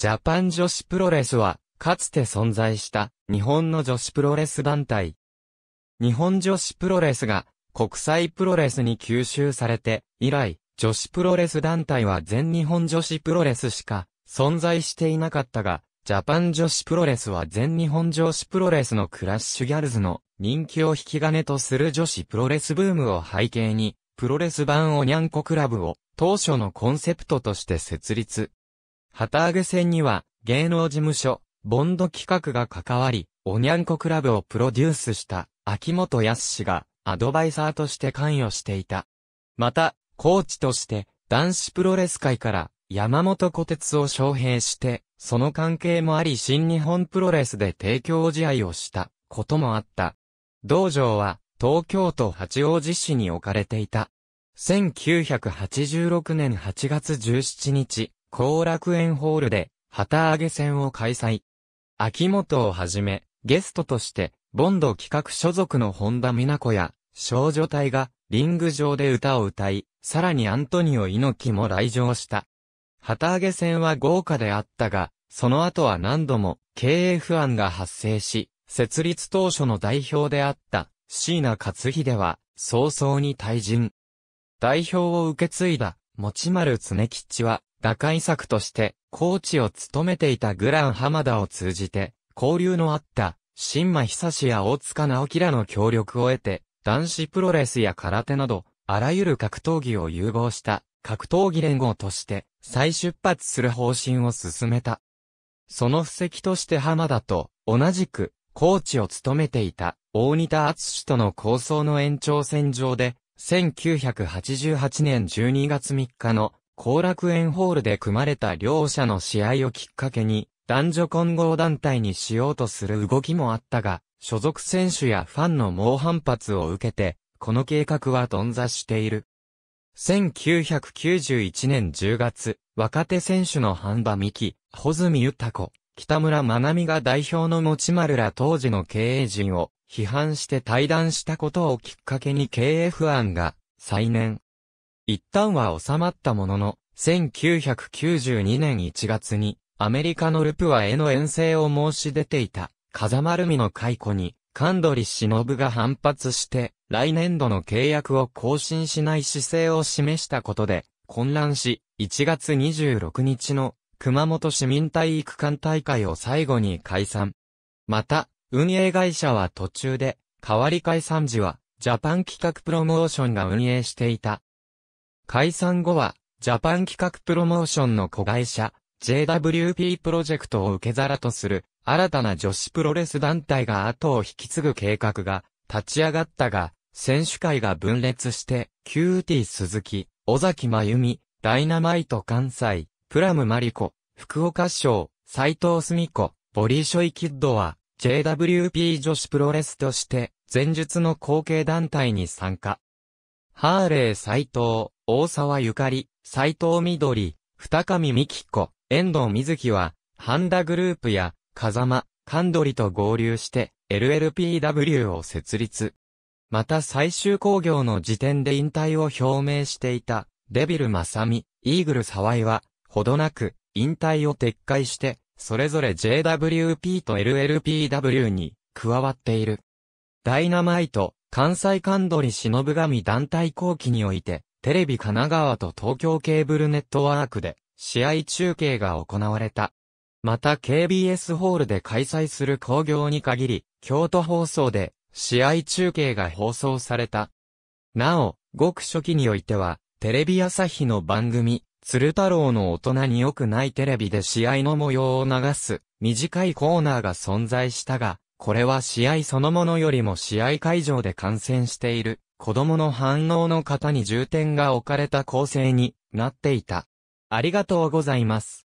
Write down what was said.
ジャパン女子プロレスは、かつて存在した日本の女子プロレス団体。日本女子プロレスが国際プロレスに吸収されて以来、女子プロレス団体は全日本女子プロレスしか存在していなかったが、ジャパン女子プロレスは全日本女子プロレスのクラッシュギャルズの人気を引き金とする女子プロレスブームを背景に、プロレス版おにゃんこクラブを当初のコンセプトとして設立。旗揚げ戦には、芸能事務所、ボンド企画が関わり、おにゃんこクラブをプロデュースした、秋元康が、アドバイザーとして関与していた。また、コーチとして、男子プロレス界から、山本小鉄を招聘して、その関係もあり新日本プロレスで提供試合をしたこともあった。道場は東京都八王子市に置かれていた。1986年8月17日、後楽園ホールで旗揚げ戦を開催。秋元をはじめ、ゲストとして、ボンド企画所属の本田美奈子や、少女隊が、リング上で歌を歌い、さらにアントニオ猪木も来場した。旗揚げ戦は豪華であったが、その後は何度も経営不安が発生し、設立当初の代表であった椎名勝秀は早々に退陣。代表を受け継いだ持丸常吉は打開策として、コーチを務めていたグランハマダを通じて、交流のあった、新馬久志や大塚直樹らの協力を得て、男子プロレスや空手など、あらゆる格闘技を融合した格闘技連合として再出発する方針を進めた。その布石としてハマダと同じくコーチを務めていた大仁田厚氏との構想の延長線上で1988年12月3日の後楽園ホールで組まれた両者の試合をきっかけに、男女混合団体にしようとする動きもあったが、所属選手やファンの猛反発を受けて、この計画は頓挫している。1991年10月、若手選手の半場美希、穂積豊子、北村真奈美が代表の持丸ら当時の経営陣を批判して対談したことをきっかけに経営不安が再燃。一旦は収まったものの、1992年1月に、アメリカのルプワへの遠征を申し出ていた、風丸美の解雇に、カンシノ忍が反発して、来年度の契約を更新しない姿勢を示したことで、混乱し、1月26日の熊本市民体育館大会を最後に解散。また、運営会社は途中で、代わり解散時は、ジャパン企画プロモーションが運営していた。解散後は、ジャパン企画プロモーションの子会社、JWP プロジェクトを受け皿とする、新たな女子プロレス団体が後を引き継ぐ計画が、立ち上がったが、選手会が分裂して、キューティー鈴木、尾崎真由美、ダイナマイト関西、プラムマリコ、福岡省、斎藤澄子、ボリーショイキッドは、JWP 女子プロレスとして、前述の後継団体に参加。ハーレー斎藤、大沢ゆかり、斎藤緑、二上美紀子、遠藤瑞希は、ハンダグループや、風間、カンドリと合流して、LLPW を設立。また最終工業の時点で引退を表明していた、デビルマサミ、イーグルサワイは、ほどなく、引退を撤回して、それぞれ JWP と LLPW に加わっている。ダイナマイト、関西神取忍神団体後期において、テレビ神奈川と東京ケーブルネットワークで、試合中継が行われた。また KBS ホールで開催する興行に限り、京都放送で、試合中継が放送された。なお、ごく初期においては、テレビ朝日の番組、鶴太郎の大人に良くないテレビで試合の模様を流す、短いコーナーが存在したが、これは試合そのものよりも試合会場で観戦している子供の反応の方に重点が置かれた構成になっていた。ありがとうございます。